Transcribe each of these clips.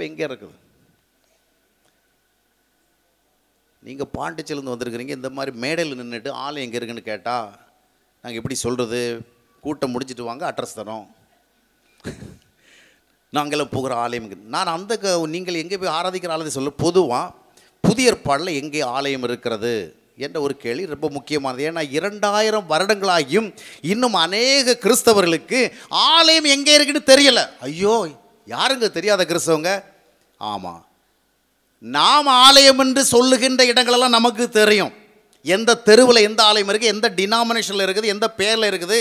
இப்போ எங்கே இருக்குது நீங்கள் பாண்டிச்சேலேருந்து வந்திருக்கிறீங்க இந்த மாதிரி மேடையில் நின்றுட்டு ஆள் எங்கே இருக்குன்னு கேட்டால் நாங்கள் எப்படி சொல்கிறது கூட்டம் முடிச்சுட்டு வாங்க அட்ரஸ் தரோம் நாங்களும் போகிற ஆலயம் நான் அந்த க நீங்கள் எங்கே போய் ஆராதிக்கிற ஆலயத்தை சொல்ல பொதுவாக புதிய ஏற்பாடில் எங்கே ஆலயம் இருக்கிறது என்ற ஒரு கேள்வி ரொம்ப முக்கியமானது ஏன்னா இரண்டாயிரம் வருடங்களாகியும் இன்னும் அநேக கிறிஸ்தவர்களுக்கு ஆலயம் எங்கே இருக்குன்னு தெரியலை ஐயோ யாருங்க தெரியாத கிறிஸ்தவங்க ஆமாம் நாம் ஆலயம் என்று சொல்லுகின்ற இடங்களெல்லாம் நமக்கு தெரியும் எந்த தெருவில் எந்த ஆலயம் இருக்குது எந்த டினாமினேஷனில் இருக்குது எந்த பேரில் இருக்குது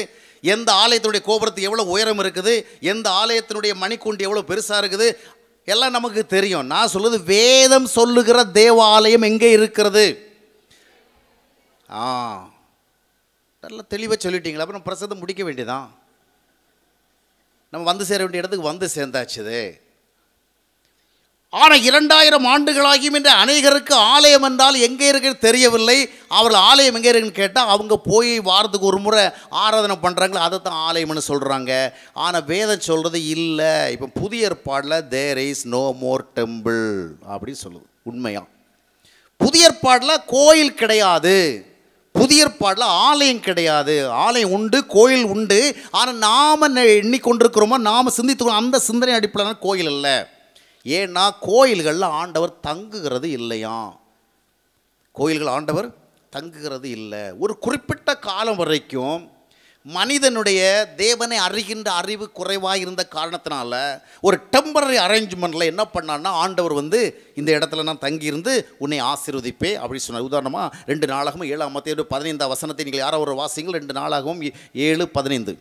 எந்த ஆலயத்தினுடைய கோபுரத்துக்கு எவ்வளோ உயரம் இருக்குது எந்த ஆலயத்தினுடைய மணிக்கூண்டு எவ்வளோ பெருசாக இருக்குது எல்லாம் நமக்கு தெரியும் நான் சொல்லுது வேதம் சொல்லுகிற தேவாலயம் எங்கே இருக்கிறது ஆ நல்லா தெளிவாக சொல்லிட்டீங்களா அப்புறம் பிரசதம் முடிக்க வேண்டியதான் நம்ம வந்து சேர வேண்டிய இடத்துக்கு வந்து சேர்ந்தாச்சுது ஆனால் இரண்டாயிரம் ஆண்டுகளாகியும் என்று அநேகருக்கு ஆலயம் என்றால் எங்கே இருக்கு தெரியவில்லை அவர்கள் ஆலயம் எங்கே இருக்குன்னு கேட்டால் அவங்க போய் வாரத்துக்கு ஒரு முறை ஆராதனை பண்ணுறாங்களோ அதை தான் ஆலயம்னு சொல்கிறாங்க ஆனால் வேதம் சொல்கிறது இல்லை இப்போ புதிய ஏற்பாடில் there is no more temple அப்படின்னு சொல்லுது உண்மையாக புதிய ஏற்பாடில் கோயில் கிடையாது புதிய ஏற்பாடில் ஆலயம் கிடையாது ஆலயம் உண்டு கோயில் உண்டு ஆனால் நாம் எண்ணிக்கொண்டிருக்கிறோமோ நாம் சிந்தித்துக்கிறோம் அந்த சிந்தனை அடிப்படையான கோயில் இல்லை ஏன்னா கோயில்களில் ஆண்டவர் தங்குகிறது இல்லையாம் கோயில்கள் ஆண்டவர் தங்குகிறது இல்லை ஒரு குறிப்பிட்ட காலம் வரைக்கும் மனிதனுடைய தேவனை அறிகின்ற அறிவு குறைவாக இருந்த காரணத்தினால ஒரு டெம்பரரி அரேஞ்ச்மெண்ட்டில் என்ன பண்ணான்னா ஆண்டவர் வந்து இந்த இடத்துல நான் தங்கியிருந்து உன்னை ஆசீர்வதிப்பே அப்படி சொன்னார் உதாரணமாக ரெண்டு நாளாகவும் ஏழாம் மத்திய பதினைந்தாம் வசனத்தை நீங்கள் யாரோ ஒரு வாசிங்கள் ரெண்டு நாளாகவும் ஏழு பதினைந்து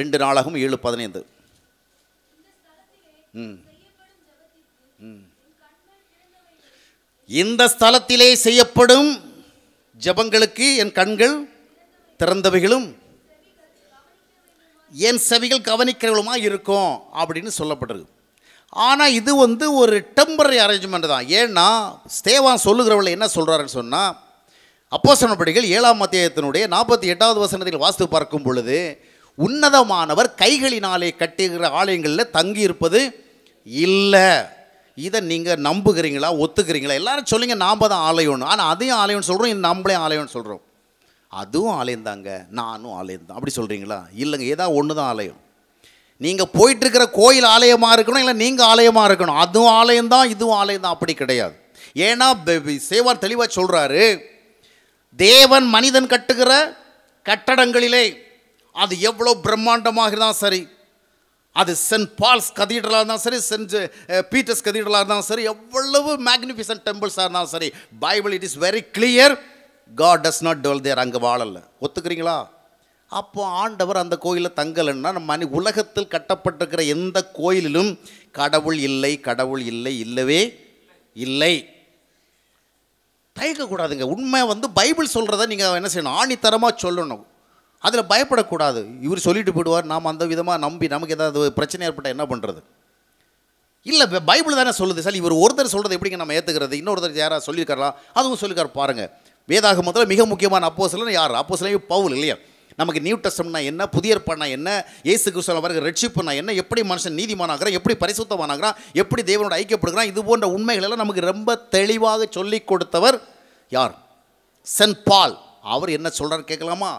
ரெண்டு நாளாகவும் ஏழு பதினைந்து ம் ம் இந்த ஸ்தலத்திலே செய்யப்படும் ஜபங்களுக்கு என் கண்கள் திறந்தவைகளும் என் செவிகள் கவனிக்கிறவளுமா இருக்கும் அப்படின்னு சொல்லப்படுறது ஆனால் இது வந்து ஒரு டெம்பரரி அரேஞ்ச்மெண்ட் தான் ஏன்னா ஸ்தேவான் சொல்லுகிறவளை என்ன சொல்கிறாருன்னு சொன்னால் அப்போ சொன்னபடிகள் ஏழாம் மத்தியத்தினுடைய நாற்பத்தி எட்டாவது வசனத்தில் வாஸ்து பார்க்கும் பொழுது உன்னதமானவர் கைகளினாலே கட்டுகிற ஆலயங்களில் தங்கியிருப்பது இல்லை இதை நீங்கள் நம்புகிறீங்களா ஒத்துக்கிறீங்களா எல்லாரும் சொல்லிங்க நாம் தான் ஆலயம்னு ஆனால் அதையும் ஆலயம்னு சொல்கிறோம் இது நம்மளே ஆலயம்னு சொல்கிறோம் அதுவும் ஆலயந்தாங்க நானும் ஆலயந்தான் அப்படி சொல்கிறீங்களா இல்லைங்க ஏதாவது ஒன்று தான் ஆலயம் நீங்கள் போயிட்டுருக்கிற கோயில் ஆலயமாக இருக்கணும் இல்லை நீங்கள் ஆலயமாக இருக்கணும் அதுவும் ஆலயம்தான் இதுவும் ஆலயம் தான் அப்படி கிடையாது ஏன்னா சேவார் தெளிவாக சொல்கிறாரு தேவன் மனிதன் கட்டுகிற கட்டடங்களிலே அது எவ்வளோ பிரம்மாண்டமாக இருந்தால் சரி அது சென்ட் பால்ஸ் கதீட்ரலாக இருந்தாலும் சரி சென்ட் பீட்டர்ஸ் கதீட்ரலாக இருந்தாலும் சரி எவ்வளவு மேக்னிஃபிசன்ட் டெம்பிள்ஸாக இருந்தாலும் சரி Bible it is very clear God does not dwell there அங்கே வாழலை ஒத்துக்கிறீங்களா அப்போ ஆண்டவர் அந்த கோயிலில் தங்கலைன்னா நம்ம அனி உலகத்தில் கட்டப்பட்டிருக்கிற எந்த கோயிலிலும் கடவுள் இல்லை கடவுள் இல்லை இல்லவே இல்லை தயக்கக்கூடாதுங்க உண்மை வந்து பைபிள் சொல்கிறத நீங்கள் என்ன செய்யணும் ஆணித்தரமாக சொல்லணும் அதில் பயப்படக்கூடாது இவர் சொல்லிட்டு போயிடுவார் நாம் அந்த விதமாக நம்பி நமக்கு ஏதாவது பிரச்சனை ஏற்பட்டால் என்ன பண்ணுறது இல்லை பைபிள் தானே சொல்லுது சார் இவர் ஒருத்தர் சொல்கிறது எப்படிங்க நம்ம ஏற்றுக்கிறது இன்னொருத்தர் யாராவது சொல்லியிருக்காரா அதுவும் சொல்லியிருக்கார் பாருங்கள் வேதாக வேதாகமத்தில் மிக முக்கியமான அப்போ சிலர் யார் அப்போ சிலையும் பவுல் இல்லையா நமக்கு நியூ டெஸ்டம்னா என்ன புதிய ஏற்பாடுனா என்ன ஏசு கிறிஸ்துவ பிறகு ரட்சிப்புனா என்ன எப்படி மனுஷன் நீதிமானாகிறான் எப்படி பரிசுத்தமானாகிறான் எப்படி தேவனோட ஐக்கியப்படுகிறான் இது போன்ற உண்மைகளெல்லாம் நமக்கு ரொம்ப தெளிவாக சொல்லிக் கொடுத்தவர் யார் சென்ட் பால் அவர் என்ன சொல்கிறார் கேட்கலாமா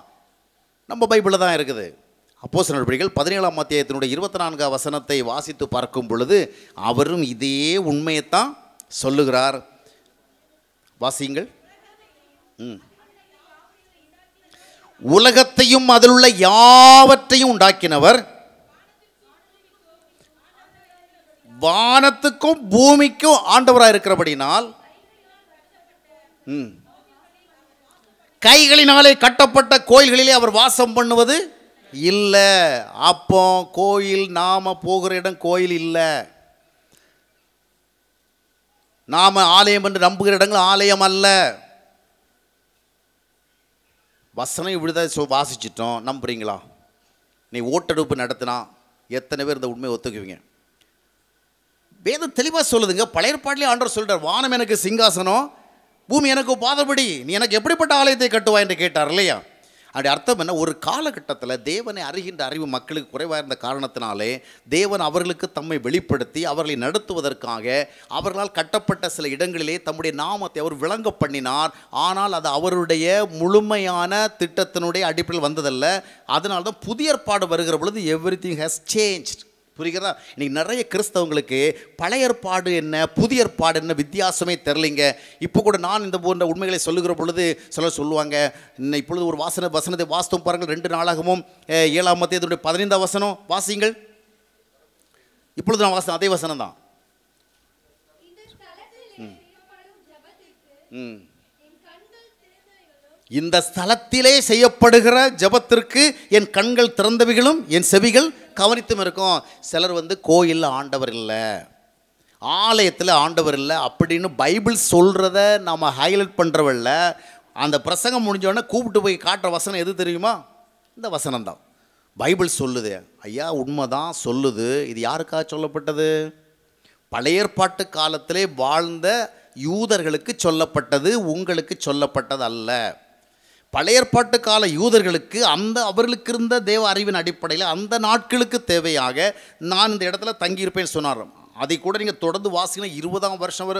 நம்ம பைபிளில் தான் இருக்குது அப்போ சில நடவடிக்கைகள் பதினேழாம் அத்தியாயத்தினுடைய இருபத்தி நான்காம் வசனத்தை வாசித்து பார்க்கும் பொழுது அவரும் இதே உண்மையைத்தான் சொல்லுகிறார் வாசியுங்கள் ம் உலகத்தையும் அதில் உள்ள யாவற்றையும் உண்டாக்கினவர் வானத்துக்கும் பூமிக்கும் ஆண்டவராக இருக்கிறபடினால் ம் கைகளினாலே கட்டப்பட்ட கோயில்களிலே அவர் வாசம் பண்ணுவது இல்லை அப்போ கோயில் நாம் போகிற இடம் கோயில் இல்லை நாம் ஆலயம் என்று நம்புகிற இடங்கள் ஆலயம் அல்ல வசனம் இப்படிதான் சொ வாசிச்சிட்டோம் நம்புறீங்களா நீ ஓட்டெடுப்பு நடத்தினா எத்தனை பேர் இந்த உண்மையை ஒத்துக்குவீங்க வேதம் தெளிவாக சொல்லுதுங்க பழைய பாட்டிலே ஆண்டவர் சொல்கிறார் வானம் எனக்கு சிங்காசனம் பூமி எனக்கு பாதபடி நீ எனக்கு எப்படிப்பட்ட ஆலயத்தை கட்டுவாய் என்று கேட்டார் இல்லையா அப்படி அர்த்தம் என்ன ஒரு காலகட்டத்தில் தேவனை அறிகின்ற அறிவு மக்களுக்கு குறைவாக இருந்த காரணத்தினாலே தேவன் அவர்களுக்கு தம்மை வெளிப்படுத்தி அவர்களை நடத்துவதற்காக அவர்களால் கட்டப்பட்ட சில இடங்களிலே தம்முடைய நாமத்தை அவர் விளங்க பண்ணினார் ஆனால் அது அவருடைய முழுமையான திட்டத்தினுடைய அடிப்படையில் வந்ததல்ல அதனால தான் புதிய ஏற்பாடு வருகிற பொழுது எவ்ரி திங் ஹேஸ் சேஞ்ச் புரிகிறதா இன்றைக்கி நிறைய கிறிஸ்தவங்களுக்கு பழைய ஏற்பாடு என்ன புதிய ஏற்பாடு என்ன வித்தியாசமே தெரிலிங்க இப்போ கூட நான் இந்த போன்ற உண்மைகளை சொல்லுகிற பொழுது சிலர் சொல்லுவாங்க இன்னும் இப்பொழுது ஒரு வாசனை வசனத்தை வாஸ்தவம் பாருங்கள் ரெண்டு நாளாகவும் ஏழாம் மத்திய பதினைந்தாம் வசனம் வாசியுங்கள் இப்பொழுது நான் வாசனை அதே வசனம் தான் இந்த ஸ்தலத்திலே செய்யப்படுகிற ஜபத்திற்கு என் கண்கள் திறந்தவைகளும் என் செவிகள் கவனித்தும் இருக்கும் சிலர் வந்து கோயிலில் ஆண்டவர் இல்லை ஆலயத்தில் ஆண்டவர் இல்லை அப்படின்னு பைபிள் சொல்கிறத நம்ம ஹைலைட் பண்ணுறவில்ல அந்த பிரசங்கம் முடிஞ்சோடனே கூப்பிட்டு போய் காட்டுற வசனம் எது தெரியுமா இந்த வசனம் பைபிள் சொல்லுது ஐயா உண்மை தான் சொல்லுது இது யாருக்காக சொல்லப்பட்டது பழையற்பாட்டு காலத்திலே வாழ்ந்த யூதர்களுக்கு சொல்லப்பட்டது உங்களுக்கு சொல்லப்பட்டது அல்ல பழைய கால யூதர்களுக்கு அந்த அவர்களுக்கு இருந்த தேவ அறிவின் அடிப்படையில் அந்த நாட்களுக்கு தேவையாக நான் இந்த இடத்துல தங்கியிருப்பேன்னு சொன்னார் அதை கூட நீங்கள் தொடர்ந்து வாசிக்கணும் இருபதாம் வருஷம் வர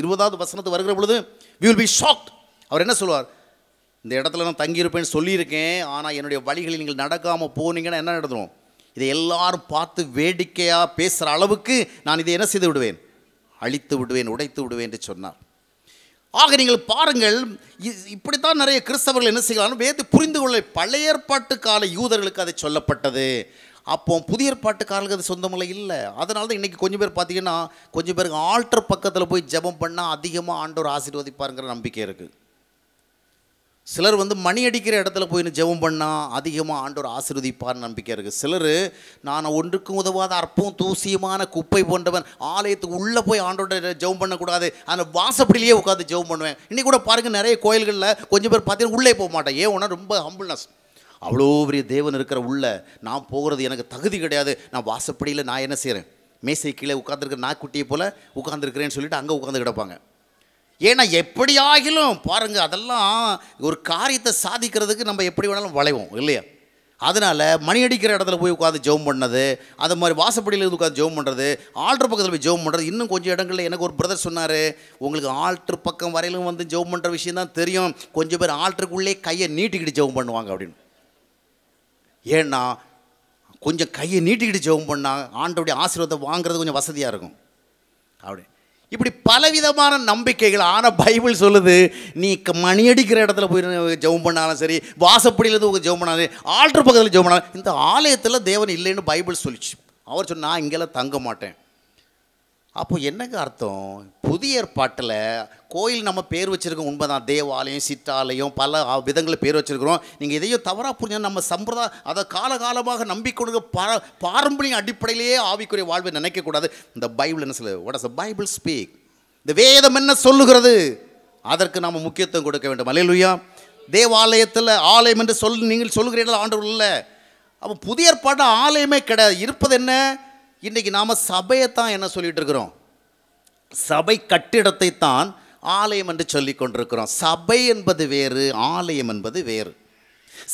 இருபதாவது வசனத்து வருகிற பொழுது வி வில் பி ஷாக்ட் அவர் என்ன சொல்லுவார் இந்த இடத்துல நான் தங்கியிருப்பேன்னு சொல்லியிருக்கேன் ஆனால் என்னுடைய வழிகளில் நீங்கள் நடக்காமல் போனீங்கன்னா என்ன நடந்துடும் இதை எல்லாரும் பார்த்து வேடிக்கையாக பேசுகிற அளவுக்கு நான் இதை என்ன செய்து விடுவேன் அழித்து விடுவேன் உடைத்து விடுவேன் என்று சொன்னார் ஆக நீங்கள் பாருங்கள் இப்படித்தான் நிறைய கிறிஸ்தவர்கள் என்ன செய்யலாம் வேத புரிந்து கொள்ள பழைய ஏற்பாட்டு கால யூதர்களுக்கு அதை சொல்லப்பட்டது அப்போ புதிய ஏற்பாட்டுக்காரர்களுக்கு அது சொந்தமில்லை இல்லை அதனால தான் இன்றைக்கி கொஞ்சம் பேர் பார்த்தீங்கன்னா கொஞ்சம் பேருக்கு ஆல்டர் பக்கத்தில் போய் ஜபம் பண்ணால் அதிகமாக ஆண்டவர் ஆசீர்வதிப்பாருங்கிற நம்பிக்கை இருக்குது சிலர் வந்து மணி அடிக்கிற இடத்துல போய் ஜெபம் பண்ணால் அதிகமாக ஆண்டவர் ஆசிர்வதிப்பார்னு நம்பிக்கை இருக்குது சிலர் நான் ஒன்றுக்கும் உதவாத அற்பம் தூசியமான குப்பை போன்றவன் ஆலயத்துக்கு உள்ளே போய் ஆண்டோட ஜெபம் பண்ணக்கூடாது அந்த வாசப்படியிலேயே உட்காந்து ஜெபம் பண்ணுவேன் இன்றைக்கி கூட பாருங்கள் நிறைய கோயில்களில் கொஞ்சம் பேர் பார்த்தீங்கன்னா உள்ளே போக மாட்டேன் ஏன் ஒன்றா ரொம்ப ஹம்பிள்னஸ் அவ்வளோ பெரிய தேவன் இருக்கிற உள்ளே நான் போகிறது எனக்கு தகுதி கிடையாது நான் வாசப்படியில் நான் என்ன செய்கிறேன் மேசை கீழே நான் நாய்க்குட்டியை போல் உட்காந்துருக்கிறேன்னு சொல்லிட்டு அங்கே உட்காந்து கிடப்பாங்க ஏன்னா எப்படியாகிலும் பாருங்கள் அதெல்லாம் ஒரு காரியத்தை சாதிக்கிறதுக்கு நம்ம எப்படி வேணாலும் வளைவோம் இல்லையா அதனால் மணி அடிக்கிற இடத்துல போய் உட்காந்து ஜெபம் பண்ணது அது மாதிரி வாசப்படியில் உட்காந்து ஜெபம் பண்ணுறது ஆல்ட்ரு பக்கத்தில் போய் ஜெபம் பண்ணுறது இன்னும் கொஞ்சம் இடங்களில் எனக்கு ஒரு பிரதர் சொன்னார் உங்களுக்கு ஆல்ட்ரு பக்கம் வரையிலும் வந்து ஜெபம் பண்ணுற விஷயம் தான் தெரியும் கொஞ்சம் பேர் ஆல்ட்ருக்குள்ளே கையை நீட்டிக்கிட்டு ஜெபம் பண்ணுவாங்க அப்படின்னு ஏன்னா கொஞ்சம் கையை நீட்டிக்கிட்டு ஜெபம் பண்ணால் ஆண்டோடைய ஆசீர்வாதத்தை வாங்குறது கொஞ்சம் வசதியாக இருக்கும் அப்படி இப்படி பலவிதமான நம்பிக்கைகள் ஆனால் பைபிள் சொல்லுது நீ மணி அடிக்கிற இடத்துல போய் ஜெபம் பண்ணாலும் சரி வாசப்படியில் உங்கள் ஜெபம் பண்ணாலும் சரி ஆல்ட்ரு பக்கத்தில் ஜெபம் பண்ணாலும் இந்த ஆலயத்தில் தேவன் இல்லைன்னு பைபிள் சொல்லிச்சு அவர் சொன்னால் நான் இங்கெல்லாம் தங்க மாட்டேன் அப்போ என்னங்க அர்த்தம் புதிய ஏற்பாட்டில் கோயில் நம்ம பேர் வச்சுருக்கோம் உண்மைதான் தேவாலயம் சித்தாலயம் பல விதங்களில் பேர் வச்சுருக்கிறோம் நீங்கள் எதையோ தவறாக புரிஞ்சால் நம்ம சம்பிரதாய அதை காலகாலமாக நம்பிக்கொண்டு பா பாரம்பரிய அடிப்படையிலேயே ஆவிக்குரிய வாழ்வை நினைக்கக்கூடாது இந்த பைபிள் என்ன சொல்லு வாட் இஸ் பைபிள் ஸ்பீக் இந்த வேதம் என்ன சொல்லுகிறது அதற்கு நாம் முக்கியத்துவம் கொடுக்க வேண்டும் அலையலுயா தேவாலயத்தில் ஆலயம் என்று சொல் நீங்கள் சொல்லுகிறீர்கள் ஆண்டு இல்லை அப்போ புதிய ஏற்பாட்டில் ஆலயமே கிடையாது இருப்பது என்ன இன்றைக்கி நாம் சபையை தான் என்ன சொல்லிகிட்டு இருக்கிறோம் சபை கட்டிடத்தை தான் ஆலயம் என்று சொல்லி கொண்டிருக்கிறோம் சபை என்பது வேறு ஆலயம் என்பது வேறு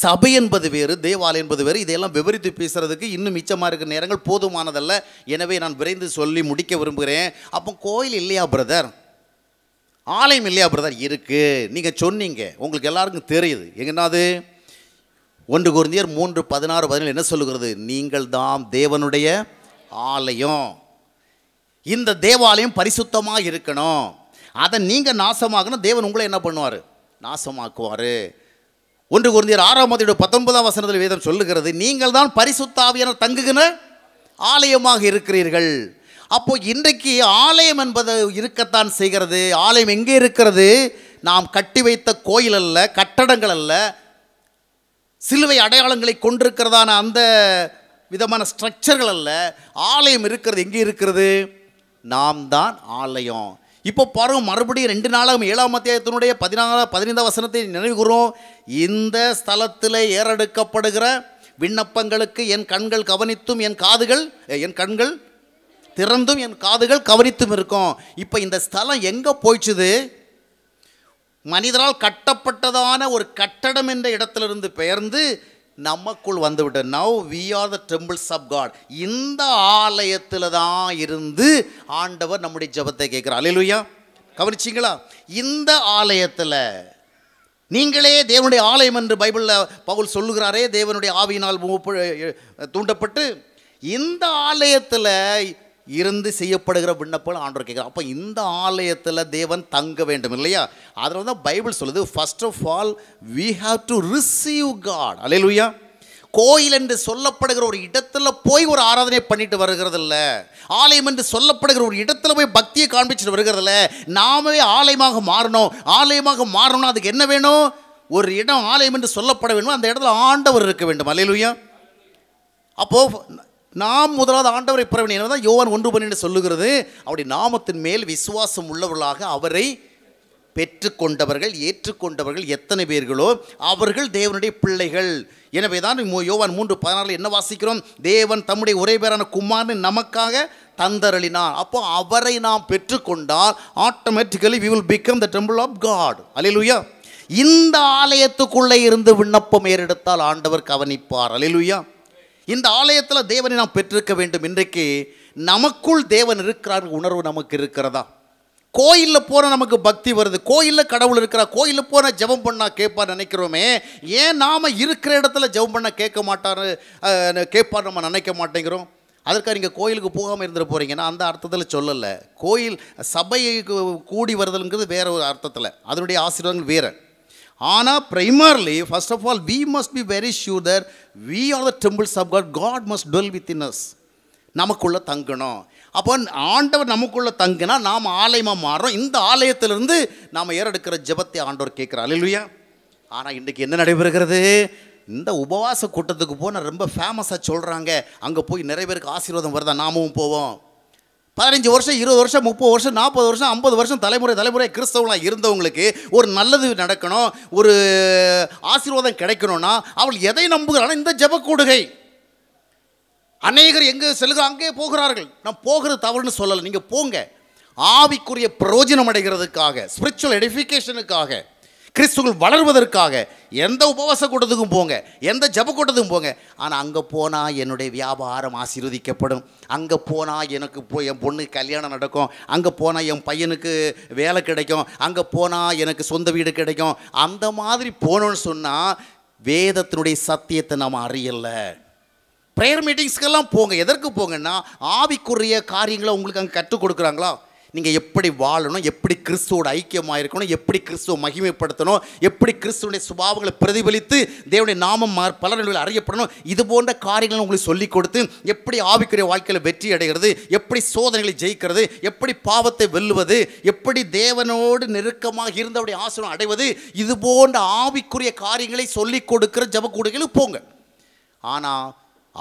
சபை என்பது வேறு தேவாலயம் என்பது வேறு இதையெல்லாம் விவரித்து பேசுகிறதுக்கு இன்னும் மிச்சமாக இருக்கிற நேரங்கள் போதுமானதல்ல எனவே நான் விரைந்து சொல்லி முடிக்க விரும்புகிறேன் அப்போ கோயில் இல்லையா பிரதர் ஆலயம் இல்லையா பிரதர் இருக்குது நீங்கள் சொன்னீங்க உங்களுக்கு எல்லாருக்கும் தெரியுது எங்கன்னாது ஒன்று குருந்தியர் மூன்று பதினாறு பதினேழு என்ன சொல்லுகிறது நீங்கள் தான் தேவனுடைய ஆலயம் இந்த தேவாலயம் பரிசுத்தமாக இருக்கணும் அதை நீங்கள் நாசமாகணும் தேவன் உங்களை என்ன பண்ணுவார் நாசமாக்குவார் ஒன்று குருந்தியர் ஆறாம் அதியோட பத்தொன்பதாம் வசனத்தில் வேதம் சொல்லுகிறது நீங்கள் தான் பரிசுத்தாவியான தங்குகிற ஆலயமாக இருக்கிறீர்கள் அப்போ இன்றைக்கு ஆலயம் என்பது இருக்கத்தான் செய்கிறது ஆலயம் எங்கே இருக்கிறது நாம் கட்டி வைத்த கோயில் அல்ல கட்டடங்கள் அல்ல சிலுவை அடையாளங்களை கொண்டிருக்கிறதான அந்த விதமான ஸ்ட்ரக்சர்கள் அல்ல ஆலயம் இருக்கிறது எங்கே இருக்கிறது நாம் தான் ஆலயம் இப்போ பாருங்கள் மறுபடியும் ரெண்டு நாளாகும் ஏழாம் அத்தியாயத்தினுடைய பதினாறு பதினைந்தாம் வசனத்தை நினைவுகிறோம் இந்த ஸ்தலத்தில் ஏறெடுக்கப்படுகிற விண்ணப்பங்களுக்கு என் கண்கள் கவனித்தும் என் காதுகள் என் கண்கள் திறந்தும் என் காதுகள் கவனித்தும் இருக்கும் இப்போ இந்த ஸ்தலம் எங்கே போய்ச்சுது மனிதரால் கட்டப்பட்டதான ஒரு கட்டடம் என்ற இடத்திலிருந்து பெயர்ந்து நமக்குள் வந்துவிட்டு now we are the temples of God இந்த ஆலயத்தில் தான் இருந்து ஆண்டவர் நம்முடைய ஜபத்தை கேட்குறார் அலையிலுயா கவனிச்சிங்களா இந்த ஆலயத்தில் நீங்களே தேவனுடைய ஆலயம் என்று பைபிளில் பவுல் சொல்லுகிறாரே தேவனுடைய ஆவியினால் தூண்டப்பட்டு இந்த ஆலயத்தில் இருந்து செய்யப்படுகிற விண்ணப்பம் ஆண்டவர் கேட்குறாரு அப்போ இந்த ஆலயத்தில் தேவன் தங்க வேண்டும் இல்லையா அதில் தான் பைபிள் சொல்லுது first of all we have to receive God லூயா கோயில் என்று சொல்லப்படுகிற ஒரு இடத்துல போய் ஒரு ஆராதனை பண்ணிட்டு வருகிறது இல்லை ஆலயம் என்று சொல்லப்படுகிற ஒரு இடத்துல போய் பக்தியை காண்பிச்சுட்டு வருகிறது இல்லை நாமவே ஆலயமாக மாறணும் ஆலயமாக மாறணும்னா அதுக்கு என்ன வேணும் ஒரு இடம் ஆலயம் என்று சொல்லப்பட வேண்டும் அந்த இடத்துல ஆண்டவர் இருக்க வேண்டும் அலையலுயா அப்போது நாம் முதலாவது ஆண்டவரை என்ன தான் யோவான் ஒன்று பண்ணி சொல்லுகிறது அவருடைய நாமத்தின் மேல் விசுவாசம் உள்ளவர்களாக அவரை பெற்றுக்கொண்டவர்கள் ஏற்றுக்கொண்டவர்கள் எத்தனை பேர்களோ அவர்கள் தேவனுடைய பிள்ளைகள் எனவே தான் யோவான் மூன்று பதினாறு என்ன வாசிக்கிறோம் தேவன் தம்முடைய ஒரே பேரான குமார்னு நமக்காக தந்தரளினார் அப்போ அவரை நாம் பெற்றுக்கொண்டால் automatically we will become the temple of God அலிலுயா இந்த ஆலயத்துக்குள்ளே இருந்து விண்ணப்பம் ஏறெடுத்தால் ஆண்டவர் கவனிப்பார் அலிலுயா இந்த ஆலயத்தில் தேவனை நாம் பெற்றிருக்க வேண்டும் இன்றைக்கு நமக்குள் தேவன் இருக்கிறார் உணர்வு நமக்கு இருக்கிறதா கோயிலில் போனால் நமக்கு பக்தி வருது கோயிலில் கடவுள் இருக்கிறா கோயிலில் போனால் ஜெபம் பண்ணால் கேட்பார் நினைக்கிறோமே ஏன் நாம் இருக்கிற இடத்துல ஜெபம் பண்ணால் கேட்க மாட்டார் கேட்பார் நம்ம நினைக்க மாட்டேங்கிறோம் அதற்காக நீங்கள் கோயிலுக்கு போகாமல் இருந்துட்டு போகிறீங்கன்னா அந்த அர்த்தத்தில் சொல்லலை கோயில் சபையை கூடி வருதல்ங்கிறது வேற ஒரு அர்த்தத்தில் அதனுடைய ஆசீர்வாதங்கள் வேறு ஆனால் primarily, of all we must be very sure that we are the temples of God God must dwell within us நமக்குள்ளே தங்கணும் அப்போ ஆண்டவர் நமக்குள்ளே தங்கினா நாம் ஆலயமாக மாறுறோம் இந்த ஆலயத்திலிருந்து நாம் ஏறெடுக்கிற ஜபத்தை ஆண்டவர் கேட்குறாள் இல்லையா ஆனால் இன்றைக்கி என்ன நடைபெறுகிறது இந்த உபவாச கூட்டத்துக்கு போனால் ரொம்ப ஃபேமஸாக சொல்கிறாங்க அங்கே போய் நிறைய பேருக்கு ஆசீர்வாதம் வருதா நாமும் போவோம் பதினஞ்சு வருஷம் இருபது வருஷம் முப்பது வருஷம் நாற்பது வருஷம் ஐம்பது வருஷம் தலைமுறை தலைமுறை கிறிஸ்தவங்களாக இருந்தவங்களுக்கு ஒரு நல்லது நடக்கணும் ஒரு ஆசீர்வாதம் கிடைக்கணும்னா அவள் எதை நம்புகிறான் இந்த ஜபக்கூடுகை அநேகர் எங்கே செல்கிற அங்கே போகிறார்கள் நான் போகிறது தவறுன்னு சொல்லலை நீங்கள் போங்க ஆவிக்குரிய பிரயோஜனம் அடைகிறதுக்காக ஸ்பிரிச்சுவல் எடிஃபிகேஷனுக்காக கிறிஸ்துகள் வளர்வதற்காக எந்த உபவாச கூட்டத்துக்கும் போங்க எந்த ஜப கூட்டத்துக்கும் போங்க ஆனால் அங்கே போனால் என்னுடைய வியாபாரம் ஆசீர்வதிக்கப்படும் அங்கே போனால் எனக்கு போ என் பொண்ணுக்கு கல்யாணம் நடக்கும் அங்கே போனால் என் பையனுக்கு வேலை கிடைக்கும் அங்கே போனால் எனக்கு சொந்த வீடு கிடைக்கும் அந்த மாதிரி போகணும்னு சொன்னால் வேதத்தினுடைய சத்தியத்தை நாம் அறியலை ப்ரேயர் மீட்டிங்ஸ்க்கெல்லாம் போங்க எதற்கு போங்கன்னா ஆவிக்குரிய காரியங்களை உங்களுக்கு அங்கே கற்றுக் கொடுக்குறாங்களா நீங்கள் எப்படி வாழணும் எப்படி கிறிஸ்துவோட ஐக்கியமாக இருக்கணும் எப்படி கிறிஸ்துவ மகிமைப்படுத்தணும் எப்படி கிறிஸ்துவனுடைய சுபாவங்களை பிரதிபலித்து தேவனுடைய நாமம் பல நிலையில் அறியப்படணும் இது போன்ற காரியங்களை உங்களுக்கு சொல்லிக் கொடுத்து எப்படி ஆவிக்குரிய வாழ்க்கையில் வெற்றி அடைகிறது எப்படி சோதனைகளை ஜெயிக்கிறது எப்படி பாவத்தை வெல்லுவது எப்படி தேவனோடு நெருக்கமாக இருந்தவுடைய ஆசிரம் அடைவது இது போன்ற ஆவிக்குரிய காரியங்களை சொல்லிக் கொடுக்கிற ஜப போங்க ஆனால்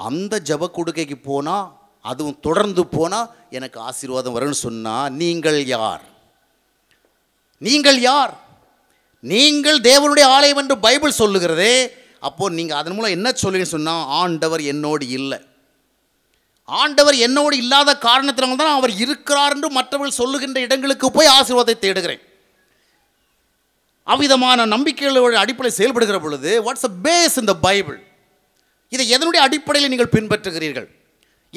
அந்த ஜப போனால் அதுவும் தொடர்ந்து போனால் எனக்கு ஆசீர்வாதம் வரும்னு சொன்னால் நீங்கள் யார் நீங்கள் யார் நீங்கள் தேவனுடைய ஆலயம் என்று பைபிள் சொல்லுகிறதே அப்போது நீங்கள் அதன் மூலம் என்ன சொல்லுங்கன்னு சொன்னால் ஆண்டவர் என்னோடு இல்லை ஆண்டவர் என்னோடு இல்லாத காரணத்தினால் தான் அவர் இருக்கிறார் என்று மற்றவர்கள் சொல்லுகின்ற இடங்களுக்கு போய் ஆசீர்வாதத்தை தேடுகிறேன் அவ்விதமான நம்பிக்கைகளோட அடிப்படையில் செயல்படுகிற பொழுது வாட்ஸ் அ பேஸ் இந்த பைபிள் இதை எதனுடைய அடிப்படையில் நீங்கள் பின்பற்றுகிறீர்கள்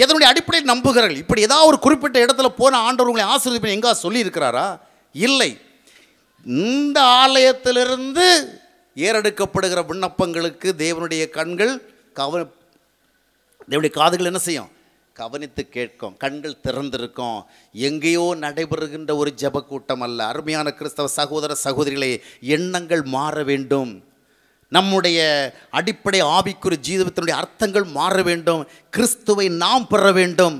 எதனுடைய அடிப்படையில் நம்புகிறார்கள் இப்படி ஏதாவது ஒரு குறிப்பிட்ட இடத்துல போன ஆண்டவர்களை ஆசிரியர் பண்ணி எங்கே சொல்லியிருக்கிறாரா இல்லை இந்த ஆலயத்திலிருந்து ஏறெடுக்கப்படுகிற விண்ணப்பங்களுக்கு தேவனுடைய கண்கள் கவன தேவனுடைய காதுகள் என்ன செய்யும் கவனித்து கேட்கும் கண்கள் திறந்திருக்கும் எங்கேயோ நடைபெறுகின்ற ஒரு ஜபக்கூட்டம் அல்ல அருமையான கிறிஸ்தவ சகோதர சகோதரிகளை எண்ணங்கள் மாற வேண்டும் நம்முடைய அடிப்படை ஆவிக்குரிய ஜீவிதத்தினுடைய அர்த்தங்கள் மாற வேண்டும் கிறிஸ்துவை நாம் பெற வேண்டும்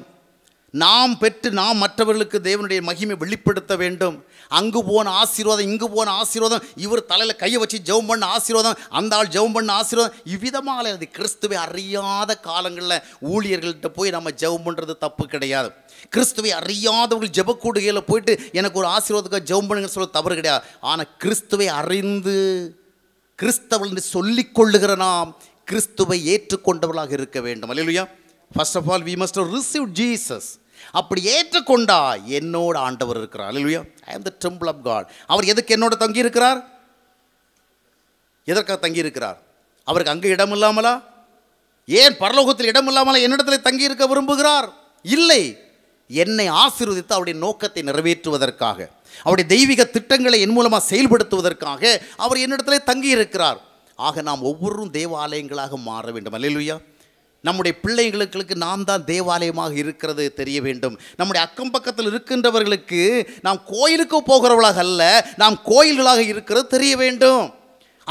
நாம் பெற்று நாம் மற்றவர்களுக்கு தேவனுடைய மகிமை வெளிப்படுத்த வேண்டும் அங்கு போன ஆசீர்வாதம் இங்கு போன ஆசீர்வாதம் இவர் தலையில் கையை வச்சு ஜெபம் பண்ண ஆசீர்வாதம் அந்த ஆள் ஜெபம் பண்ண ஆசீர்வாதம் இவ்விதமாக அது கிறிஸ்துவை அறியாத காலங்களில் ஊழியர்கள்ட்ட போய் நம்ம ஜெபம் பண்ணுறது தப்பு கிடையாது கிறிஸ்துவை அறியாதவர்கள் ஜெபக்கூடுகையில் போயிட்டு எனக்கு ஒரு ஆசீர்வாதத்துக்காக ஜெபம் பண்ணுங்கன்னு சொல்ல தவறு கிடையாது ஆனால் கிறிஸ்துவை அறிந்து கிறிஸ்தவள் என்று கொள்ளுகிற நாம் கிறிஸ்துவை ஏற்றுக்கொண்டவர்களாக இருக்க வேண்டும் அல்லையா first of all we must receive Jesus அப்படி ஏற்றுக்கொண்டா என்னோட ஆண்டவர் இருக்கிறார் அல்லையா I am the temple of God அவர் எதுக்கு என்னோட தங்கி இருக்கிறார் எதற்காக தங்கி இருக்கிறார் அவருக்கு அங்கே இடம் இல்லாமலா ஏன் பரலோகத்தில் இடம் இல்லாமலா என்னிடத்தில் தங்கி இருக்க விரும்புகிறார் இல்லை என்னை ஆசீர்வதித்து அவருடைய நோக்கத்தை நிறைவேற்றுவதற்காக அவருடைய தெய்வீக திட்டங்களை என் மூலமாக செயல்படுத்துவதற்காக அவர் என்னிடத்துல தங்கியிருக்கிறார் ஆக நாம் ஒவ்வொருவரும் தேவாலயங்களாக மாற வேண்டும் அல்லையா நம்முடைய பிள்ளைங்களுக்கு நாம் தான் தேவாலயமாக இருக்கிறது தெரிய வேண்டும் நம்முடைய அக்கம் பக்கத்தில் இருக்கின்றவர்களுக்கு நாம் கோயிலுக்கு போகிறவர்களாக அல்ல நாம் கோயில்களாக இருக்கிறது தெரிய வேண்டும்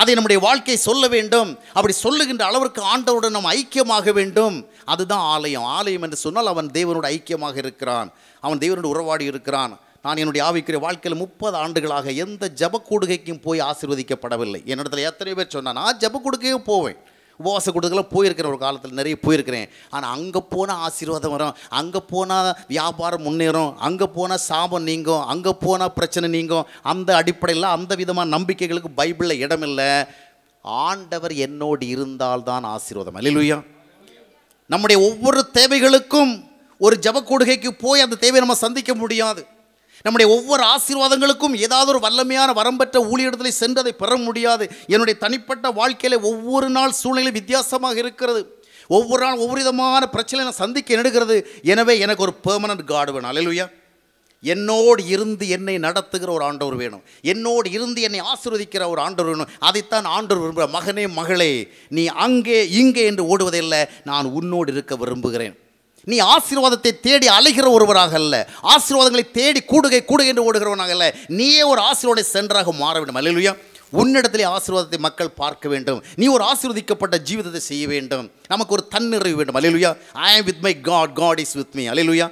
அதை நம்முடைய வாழ்க்கையை சொல்ல வேண்டும் அப்படி சொல்லுகின்ற அளவிற்கு ஆண்டவருடன் நாம் ஐக்கியமாக வேண்டும் அதுதான் ஆலயம் ஆலயம் என்று சொன்னால் அவன் தேவனோடு ஐக்கியமாக இருக்கிறான் அவன் தேவனோடு உறவாடி இருக்கிறான் நான் என்னுடைய ஆவிக்குரிய வாழ்க்கையில் முப்பது ஆண்டுகளாக எந்த ஜப கூடுகைக்கும் போய் ஆசிர்வதிக்கப்படவில்லை என்னிடத்தில் எத்தனை பேர் சொன்னால் நான் ஜப கூடுகையும் போவேன் உபவாச கொடுக்கலாம் போயிருக்கிறேன் ஒரு காலத்தில் நிறைய போயிருக்கிறேன் ஆனால் அங்கே போனால் ஆசீர்வாதம் வரும் அங்கே போனால் வியாபாரம் முன்னேறும் அங்கே போனால் சாபம் நீங்கும் அங்கே போனால் பிரச்சனை நீங்கும் அந்த அடிப்படையில் அந்த விதமான நம்பிக்கைகளுக்கு பைபிளில் இடமில்லை ஆண்டவர் என்னோடு இருந்தால்தான் ஆசீர்வாதம் அலிலுயா நம்முடைய ஒவ்வொரு தேவைகளுக்கும் ஒரு ஜப போய் அந்த தேவையை நம்ம சந்திக்க முடியாது நம்முடைய ஒவ்வொரு ஆசீர்வாதங்களுக்கும் ஏதாவது ஒரு வல்லமையான வரம்பற்ற ஊழியர்களை சென்றதை பெற முடியாது என்னுடைய தனிப்பட்ட வாழ்க்கையில் ஒவ்வொரு நாள் சூழ்நிலை வித்தியாசமாக இருக்கிறது ஒவ்வொரு நாள் ஒவ்வொரு விதமான பிரச்சனை நான் சந்திக்க நெடுகிறது எனவே எனக்கு ஒரு பெர்மனன்ட் காடு வேணும் அலையிலுயா என்னோடு இருந்து என்னை நடத்துகிற ஒரு ஆண்டவர் வேணும் என்னோடு இருந்து என்னை ஆசிர்வதிக்கிற ஒரு ஆண்டவர் வேணும் அதைத்தான் ஆண்டவர் விரும்புகிற மகனே மகளே நீ அங்கே இங்கே என்று ஓடுவதில்லை நான் உன்னோடு இருக்க விரும்புகிறேன் நீ ஆசீர்வாதத்தை தேடி அலைகிற ஒருவராக அல்ல ஆசீர்வாதங்களை தேடி கூடுகை கூடுகை என்று ஓடுகிறவனாக அல்ல நீயே ஒரு ஆசீர்வாத சென்றாக மாற வேண்டும் அல்லையா உன்னிடத்திலே ஆசீர்வாதத்தை மக்கள் பார்க்க வேண்டும் நீ ஒரு ஆசீர்வதிக்கப்பட்ட ஜீவிதத்தை செய்ய வேண்டும் நமக்கு ஒரு தன்னிறைவு வேண்டும் அலையிலுயா I am with my God God is with me அலையிலுயா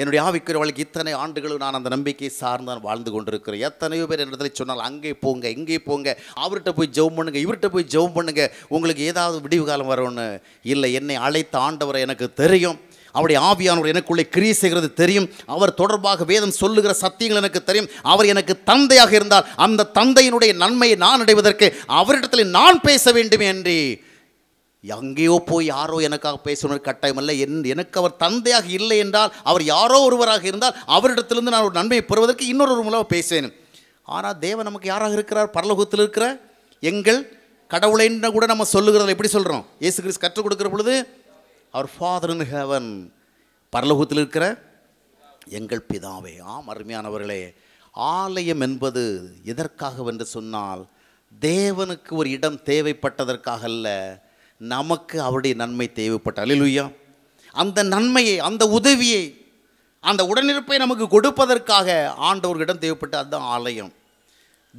என்னுடைய ஆவிக்குரிய வாழ்க்கை இத்தனை ஆண்டுகளும் நான் அந்த நம்பிக்கையை சார்ந்தான் வாழ்ந்து கொண்டிருக்கிறேன் எத்தனையோ பேர் இடத்துல சொன்னால் அங்கே போங்க இங்கே போங்க அவர்கிட்ட போய் ஜெபம் பண்ணுங்கள் இவர்கிட்ட போய் ஜெபம் பண்ணுங்கள் உங்களுக்கு ஏதாவது விடிவு காலம் வரும்னு இல்லை என்னை அழைத்த ஆண்டவரை எனக்கு தெரியும் அவருடைய ஆவியானவர் எனக்குள்ளே கிரீ செய்கிறது தெரியும் அவர் தொடர்பாக வேதம் சொல்லுகிற சத்தியங்கள் எனக்கு தெரியும் அவர் எனக்கு தந்தையாக இருந்தால் அந்த தந்தையினுடைய நன்மையை நான் அடைவதற்கு அவரிடத்தில் நான் பேச வேண்டும் என்று எங்கேயோ போய் யாரோ எனக்காக பேசணும் கட்டாயமல்ல என் எனக்கு அவர் தந்தையாக இல்லை என்றால் அவர் யாரோ ஒருவராக இருந்தால் அவரிடத்திலிருந்து நான் ஒரு நன்மையை பெறுவதற்கு இன்னொரு ஒரு மூலமாக பேசுவேன் ஆனால் தேவன் நமக்கு யாராக இருக்கிறார் பரலோகத்தில் இருக்கிற எங்கள் கடவுளைன்னு கூட நம்ம சொல்லுகிறத எப்படி சொல்கிறோம் ஏசு கிறிஸ்து கற்றுக் கொடுக்குற பொழுது அவர் ஃபாதர் இன் ஹெவன் பரலோகத்தில் இருக்கிற எங்கள் பிதாவே ஆம் அருமையானவர்களே ஆலயம் என்பது எதற்காகவென்று சொன்னால் தேவனுக்கு ஒரு இடம் தேவைப்பட்டதற்காக அல்ல நமக்கு அவருடைய நன்மை தேவைப்பட்ட அலிலுயா அந்த நன்மையை அந்த உதவியை அந்த உடனிருப்பை நமக்கு கொடுப்பதற்காக ஆண்டவர்களிடம் தேவைப்பட்ட அதுதான் ஆலயம்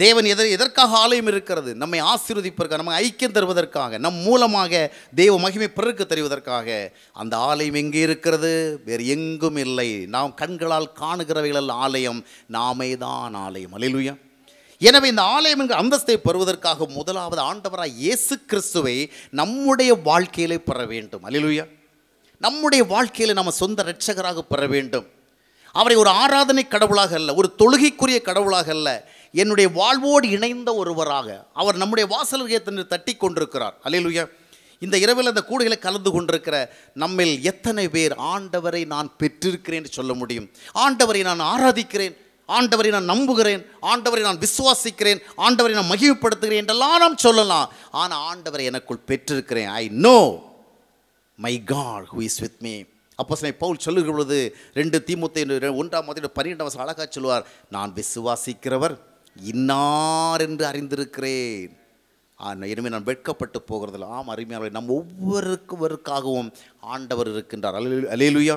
தேவன் எதர் எதற்காக ஆலயம் இருக்கிறது நம்மை ஆசீர்வதிப்பதற்காக நம்ம ஐக்கியம் தருவதற்காக நம் மூலமாக தெய்வ மகிமை பிறருக்கு தெரிவதற்காக அந்த ஆலயம் எங்கே இருக்கிறது வேறு எங்கும் இல்லை நாம் கண்களால் காணுகிறவைகள் ஆலயம் நாமே தான் ஆலயம் அலிலுயா எனவே இந்த ஆலயம் என்கிற அந்தஸ்தை பெறுவதற்காக முதலாவது ஆண்டவராக இயேசு கிறிஸ்துவை நம்முடைய வாழ்க்கையிலே பெற வேண்டும் அலிலுயா நம்முடைய வாழ்க்கையில் நம்ம சொந்த இரட்சகராக பெற வேண்டும் அவரை ஒரு ஆராதனை கடவுளாக அல்ல ஒரு தொழுகைக்குரிய கடவுளாக அல்ல என்னுடைய வாழ்வோடு இணைந்த ஒருவராக அவர் நம்முடைய வாசல் வாசல்களை தட்டி கொண்டிருக்கிறார் அலிலுயா இந்த இரவில் அந்த கூடுகளை கலந்து கொண்டிருக்கிற நம்மில் எத்தனை பேர் ஆண்டவரை நான் பெற்றிருக்கிறேன் சொல்ல முடியும் ஆண்டவரை நான் ஆராதிக்கிறேன் ஆண்டவரை நான் நம்புகிறேன் ஆண்டவரை நான் விசுவாசிக்கிறேன் ஆண்டவரை நான் மகிழ்வுப்படுத்துகிறேன் என்றெல்லாம் நாம் சொல்லலாம் ஆனால் ஆண்டவரை எனக்குள் பெற்றிருக்கிறேன் I know my God who is with me அப்போ சிலை பவுல் சொல்லுகிற பொழுது ரெண்டு திமுத்தை ஒன்றாம் மதியோட பன்னிரெண்டாம் வருஷம் அழகாக சொல்லுவார் நான் விசுவாசிக்கிறவர் இன்னார் என்று அறிந்திருக்கிறேன் இனிமேல் நான் வெட்கப்பட்டு போகிறதில்ல ஆம் அருமையானவர்கள் நம் ஒருக்காகவும் ஆண்டவர் இருக்கின்றார் அலே அலேலுயா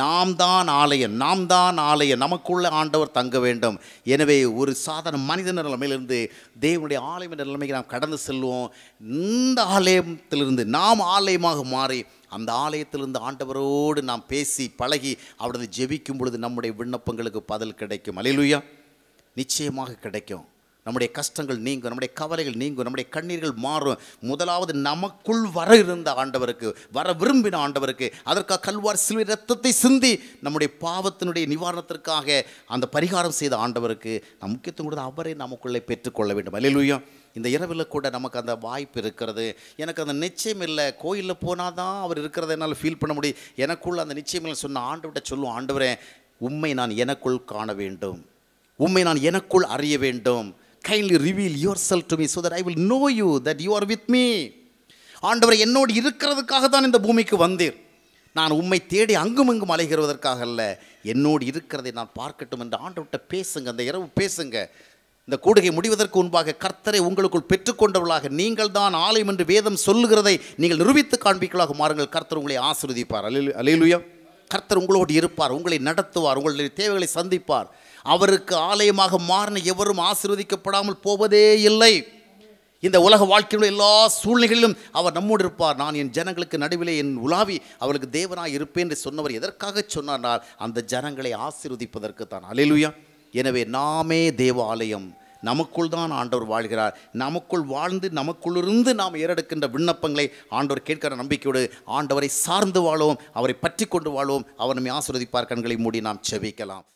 நாம் தான் ஆலயம் நாம் தான் ஆலயம் நமக்குள்ள ஆண்டவர் தங்க வேண்டும் எனவே ஒரு சாதாரண மனித நிலைமையிலிருந்து தேவனுடைய ஆலயம் நிலைமைக்கு நாம் கடந்து செல்வோம் இந்த ஆலயத்திலிருந்து நாம் ஆலயமாக மாறி அந்த ஆலயத்திலிருந்து ஆண்டவரோடு நாம் பேசி பழகி அவரது ஜெபிக்கும் பொழுது நம்முடைய விண்ணப்பங்களுக்கு பதில் கிடைக்கும் அலையிலுயா நிச்சயமாக கிடைக்கும் நம்முடைய கஷ்டங்கள் நீங்கும் நம்முடைய கவலைகள் நீங்கும் நம்முடைய கண்ணீர்கள் மாறும் முதலாவது நமக்குள் வர இருந்த ஆண்டவருக்கு வர விரும்பின ஆண்டவருக்கு அதற்காக கல்வார் சிலுவை ரத்தத்தை சிந்தி நம்முடைய பாவத்தினுடைய நிவாரணத்திற்காக அந்த பரிகாரம் செய்த ஆண்டவருக்கு நம் முக்கியத்துவம் கொடுத்து அவரை நமக்குள்ளே பெற்றுக்கொள்ள வேண்டும் அலையிலுயும் இந்த இரவில் கூட நமக்கு அந்த வாய்ப்பு இருக்கிறது எனக்கு அந்த நிச்சயம் இல்லை கோயிலில் போனால் தான் அவர் இருக்கிறத என்னால் ஃபீல் பண்ண முடியும் எனக்குள்ள அந்த நிச்சயம் இல்லை சொன்ன ஆண்டவர்கிட்ட சொல்லுவோம் ஆண்டவரே உண்மை நான் எனக்குள் காண வேண்டும் உண்மை நான் எனக்குள் அறிய வேண்டும் kindly reveal yourself to me so that I will know you that you are with me ஆண்டவர் என்னோடு இருக்கிறதுக்காக தான் இந்த பூமிக்கு வந்தீர் நான் உம்மை தேடி அங்கும் இங்கும் அலைகிறதற்காக அல்ல என்னோடு இருக்கிறதை நான் பார்க்கட்டும் என்று ஆண்டவர்கிட்ட பேசுங்க அந்த இரவு பேசுங்க இந்த கூடுகை முடிவதற்கு முன்பாக கர்த்தரை உங்களுக்குள் பெற்றுக்கொண்டவர்களாக நீங்கள் தான் ஆலயம் என்று வேதம் சொல்லுகிறதை நீங்கள் நிரூபித்து காண்பிக்கலாக மாறுங்கள் கர்த்தர் உங்களை ஆசிர்வதிப்பார் அலிலுயம் கர்த்தர் உங்களோடு இருப்பார் உங்களை நடத்துவார் உங்களுடைய தேவைகளை சந்திப்பார் அவருக்கு ஆலயமாக மாறின எவரும் ஆசீர்வதிக்கப்படாமல் போவதே இல்லை இந்த உலக வாழ்க்கையுடைய எல்லா சூழ்நிலைகளிலும் அவர் நம்மோடு இருப்பார் நான் என் ஜனங்களுக்கு நடுவிலே என் உலாவி அவளுக்கு தேவனாக இருப்பேன் என்று சொன்னவர் எதற்காக சொன்னார் அந்த ஜனங்களை ஆசீர்வதிப்பதற்கு தான் அலிலுயா எனவே நாமே தேவாலயம் நமக்குள் தான் ஆண்டவர் வாழ்கிறார் நமக்குள் வாழ்ந்து நமக்குள்ளிருந்து நாம் ஏறெடுக்கின்ற விண்ணப்பங்களை ஆண்டவர் கேட்கிற நம்பிக்கையோடு ஆண்டவரை சார்ந்து வாழும் அவரை பற்றி கொண்டு வாழும் அவர் நம்மை ஆசிர்வதிப்பார் கண்களை மூடி நாம் செவிக்கலாம்